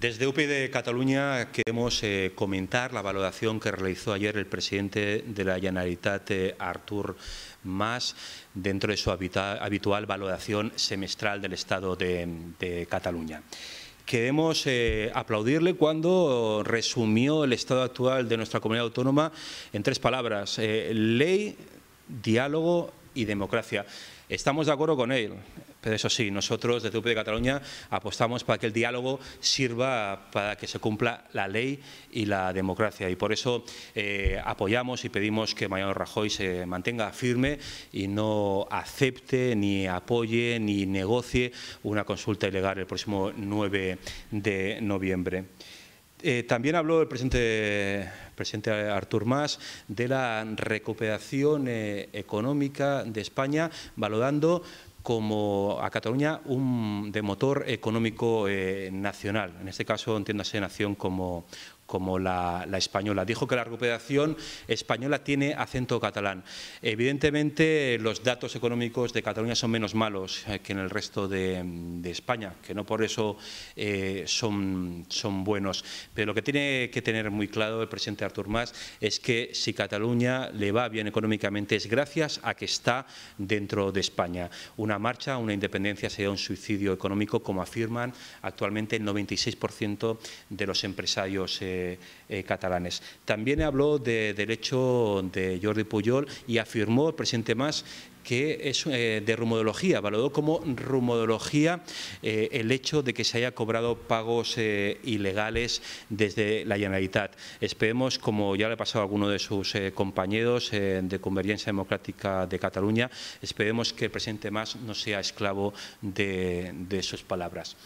Desde de Cataluña queremos eh, comentar la valoración que realizó ayer el presidente de la Generalitat, eh, Artur Mas, dentro de su habitual valoración semestral del Estado de, Cataluña. Queremos eh, aplaudirle cuando resumió el estado actual de nuestra comunidad autónoma en tres palabras, ley, diálogo y democracia. Estamos de acuerdo con él. Pero eso sí, nosotros desde UP de Cataluña apostamos para que el diálogo sirva para que se cumpla la ley y la democracia. Y por eso eh, apoyamos y pedimos que Mariano Rajoy se mantenga firme y no acepte, ni apoye, ni negocie una consulta ilegal el próximo 9 de noviembre. Eh, también habló el presidente, presidente Artur Mas de la recuperación eh, económica de España, valorando como a Cataluña un, de motor económico eh, nacional, en este caso entiéndase nación como, como la, española. Dijo que la recuperación española tiene acento catalán. Evidentemente, los datos económicos de Cataluña son menos malos eh, que en el resto de, España, que no por eso eh, son, buenos. Pero lo que tiene que tener muy claro el presidente Artur Mas es que si Cataluña le va bien económicamente es gracias a que está dentro de España. Una marcha, una independencia sería un suicidio económico, como afirman actualmente el 96% de los empresarios eh, eh, catalanes. También habló de, del hecho de Jordi Puyol y afirmó el presidente Mas que es eh, de rumodología, valoró como rumodología eh, el hecho de que se haya cobrado pagos ilegales desde la Generalitat. Esperemos, como ya le ha pasado a alguno de sus compañeros de Convergencia Democrática de Cataluña, esperemos que el presidente Mas no sea esclavo de sus palabras.